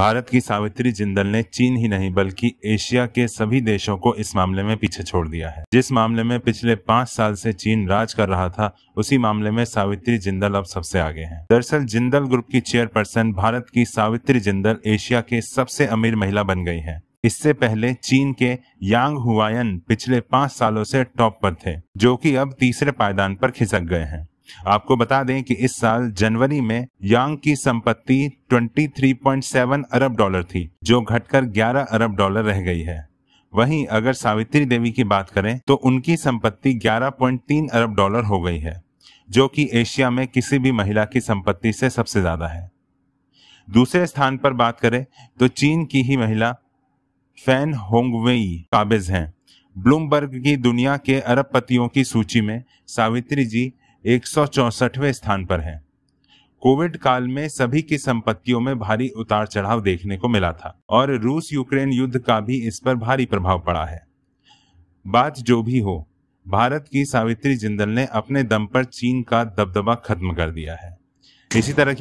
भारत की सावित्री जिंदल ने चीन ही नहीं बल्कि एशिया के सभी देशों को इस मामले में पीछे छोड़ दिया है जिस मामले में पिछले पांच साल से चीन राज कर रहा था उसी मामले में सावित्री जिंदल अब सबसे आगे हैं दरअसल जिंदल ग्रुप की चेयरपर्सन भारत की सावित्री जिंदल एशिया के सबसे अमीर महिला बन गई है इससे पहले चीन के यांग हुआन पिछले पांच सालों से टॉप पर थे जो कि अब तीसरे पायदान पर खिसक गए हैं आपको बता दें कि इस साल जनवरी में यांग की संपत्ति 23.7 अरब डॉलर थी जो घटकर 11 अरब डॉलर रह गई है वहीं अगर सावित्री देवी की बात करें तो उनकी संपत्ति 11.3 अरब डॉलर हो गई है जो कि एशिया में किसी भी महिला की संपत्ति से सबसे ज्यादा है दूसरे स्थान पर बात करें तो चीन की ही महिला फैन होंगवेई काबिज हैं ब्लूमबर्ग की दुनिया के अरबपतियों की सूची में सावित्री जी एक स्थान पर है कोविड काल में सभी की संपत्तियों में भारी उतार चढ़ाव देखने को मिला था और रूस यूक्रेन युद्ध का भी इस पर भारी प्रभाव पड़ा है बात जो भी हो भारत की सावित्री जिंदल ने अपने दम पर चीन का दबदबा खत्म कर दिया है इसी तरह की